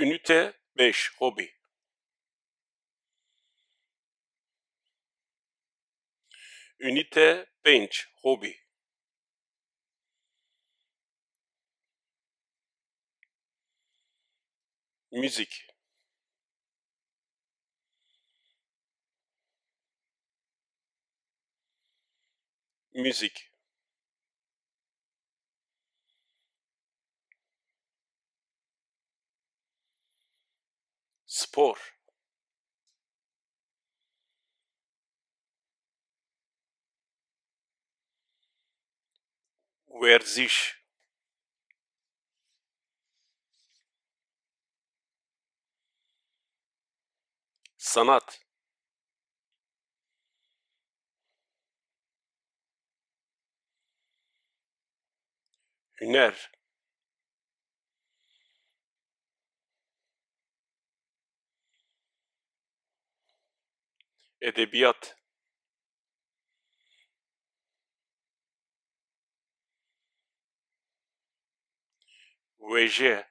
Ünite 5. Hobi Ünite 5. Hobi Müzik Müzik Spor. Verziş. Sanat. Hüner. Edebiyat Veje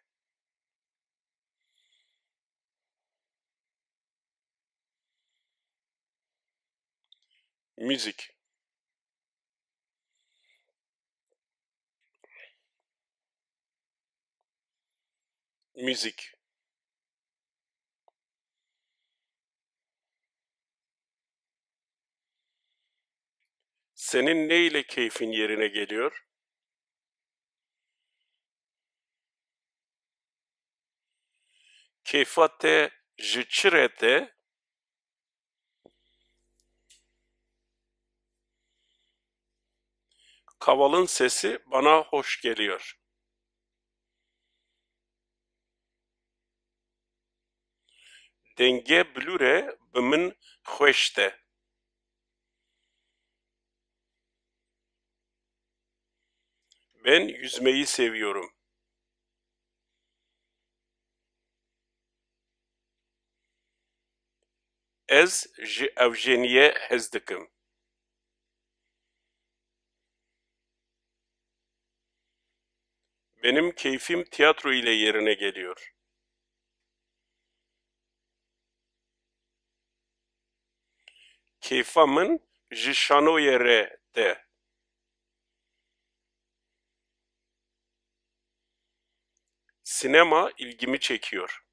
Musique Musique Senin ne ile keyfin yerine geliyor? Keyfate jıçırete kavalın sesi bana hoş geliyor. Denge blure bimin hoşte. Ben yüzmeyi seviyorum. Ez ji evjeniye hez Benim keyfim tiyatro ile yerine geliyor. Keyfamın ji şanoyere de. sinema ilgimi çekiyor.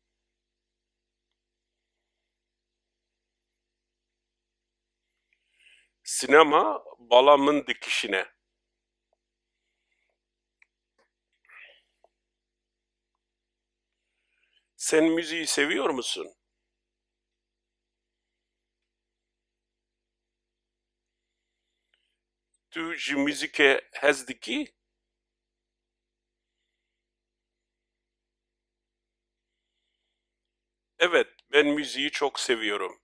Sinema balamın dikişine. Sen müziği seviyor musun? Tu je musique has de qui? Evet, ben müziği çok seviyorum.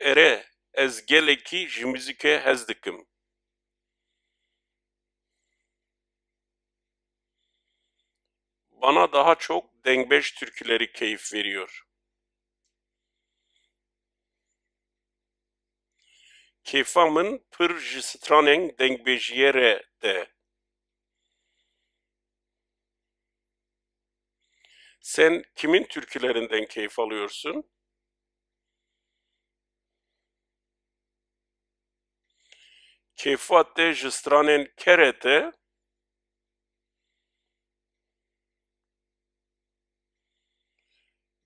Ere, ez geleki ji müzike hez Bana daha çok dengbeş türküleri keyif veriyor. Keyfamın pır ji straneng de. Sen kimin türkülerinden keyif alıyorsun? Keyfatte jistranen kerete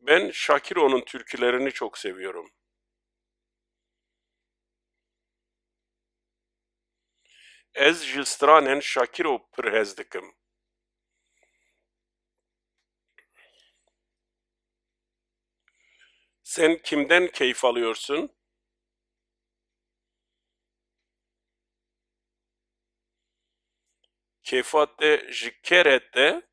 Ben onun türkülerini çok seviyorum. Ez jistranen o prihezdikim. Sen kimden keyif alıyorsun? Kefatte jikerette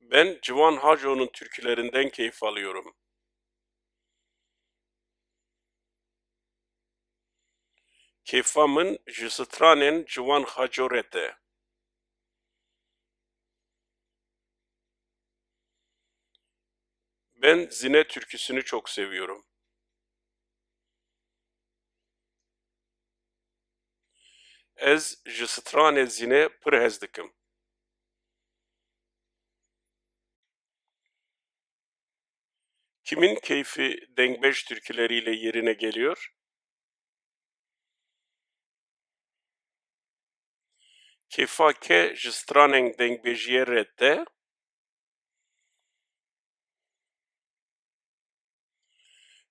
Ben Civan Hacıoğlu'nun türkülerinden keyif alıyorum. Kefamın jistranen Civan Hacorete. Ben zine türküsünü çok seviyorum. Ez ji zine pir Kimin keyfi dengbeş türküleriyle yerine geliyor? Kefake ji straneng dengbejiye redde,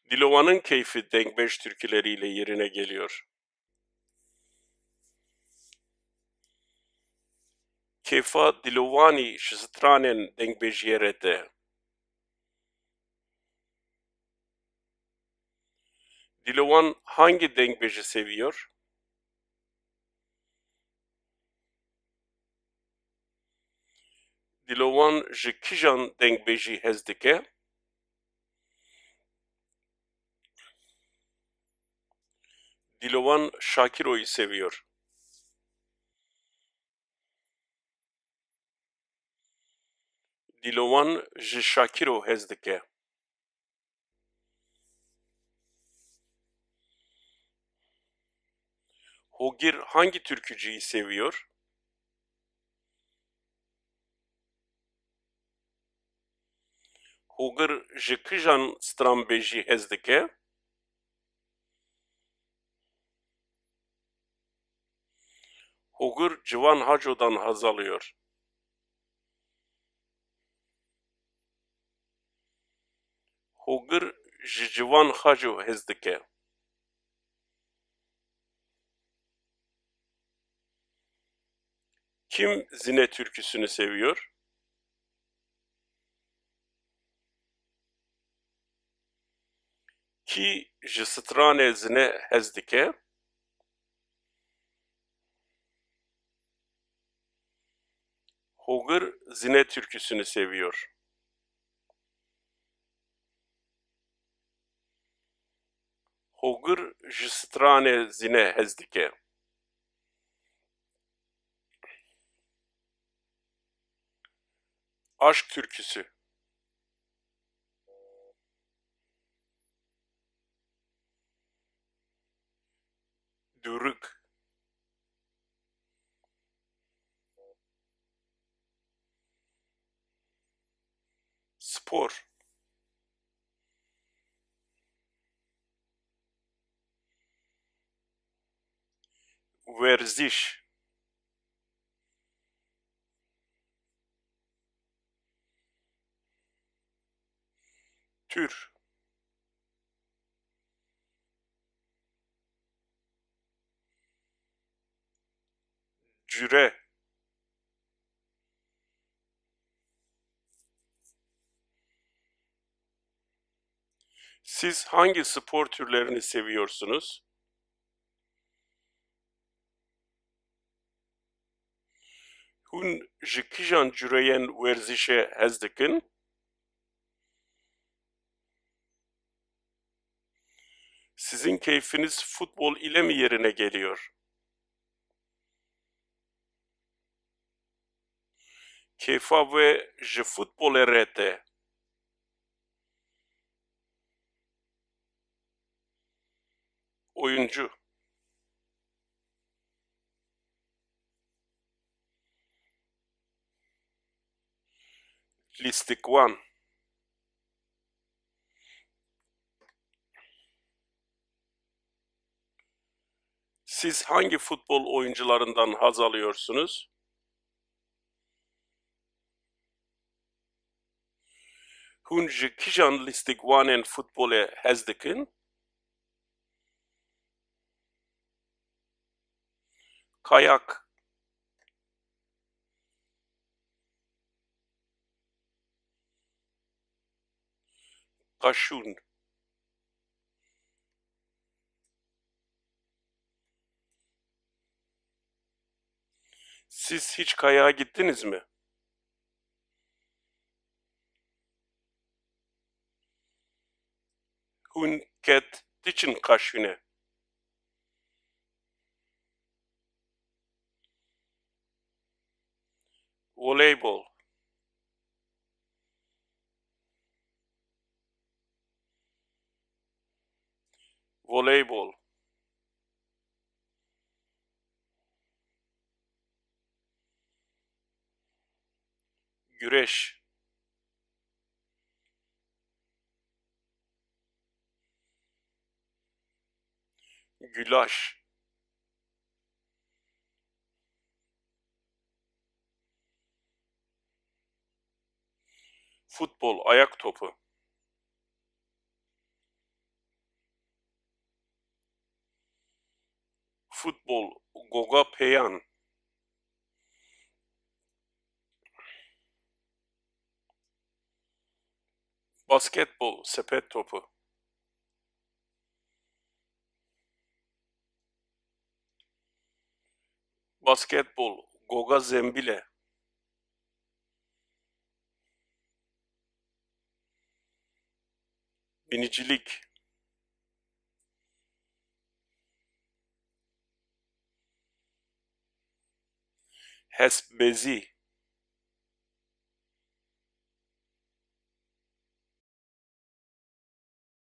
Dilova'nın keyfi denkbeş türküleriyle yerine geliyor. Kefa Dilovani şıstranen denkbejiyerete. Dilovan hangi denkbeji seviyor? Dilovan ji kijan denkbeji hezdike? Dilovan Şakiro'yu seviyor. Dilovan Şakiro Shakiro Hezdike Hogir hangi türkücüyü seviyor? Hogir J. Kıjan Strambeji Hezdike Ogur Civan Haco'dan haz alıyor. Hogur civan haco hez Kim zine türküsünü seviyor? Ki ji zine hez Hogır zine türküsünü seviyor. Hogır jistrane zine hezdike. Aşk türküsü. Vapur Verziş Tür Cüre Siz hangi spor türlerini seviyorsunuz? Hun ji kijan cüreyen werzişe hez Sizin keyfiniz futbol ile mi yerine geliyor? Keyfa ve ji futbol erete. oyuncu Listik One Siz hangi futbol oyuncularından haz alıyorsunuz? Hunji Kijan Listik Wanen Futbole Hezdik'in kayak Kaşun Siz hiç kayağa gittiniz mi? Hun ket için kaşüne. voleybol voleybol güreş gülaş Futbol, ayak topu. Futbol, goga peyan. Basketbol, sepet topu. Basketbol, goga zembile. binicilik, hesbezi,